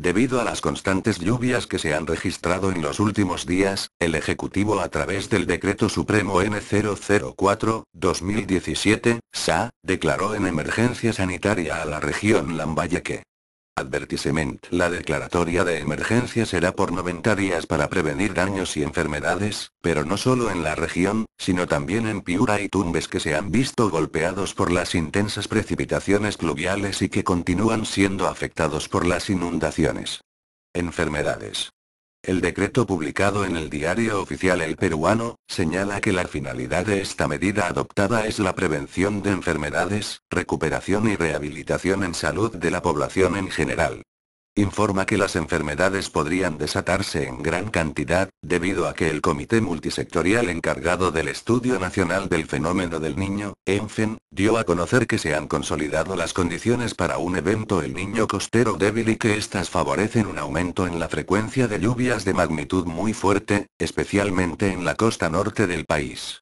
Debido a las constantes lluvias que se han registrado en los últimos días, el Ejecutivo a través del Decreto Supremo N004-2017, SA, declaró en emergencia sanitaria a la región Lambayeque. Advertisement. La declaratoria de emergencia será por 90 días para prevenir daños y enfermedades, pero no solo en la región, sino también en Piura y Tumbes que se han visto golpeados por las intensas precipitaciones pluviales y que continúan siendo afectados por las inundaciones. Enfermedades. El decreto publicado en el diario oficial El Peruano, señala que la finalidad de esta medida adoptada es la prevención de enfermedades, recuperación y rehabilitación en salud de la población en general informa que las enfermedades podrían desatarse en gran cantidad, debido a que el Comité Multisectorial encargado del Estudio Nacional del Fenómeno del Niño, ENFEN, dio a conocer que se han consolidado las condiciones para un evento el niño costero débil y que éstas favorecen un aumento en la frecuencia de lluvias de magnitud muy fuerte, especialmente en la costa norte del país.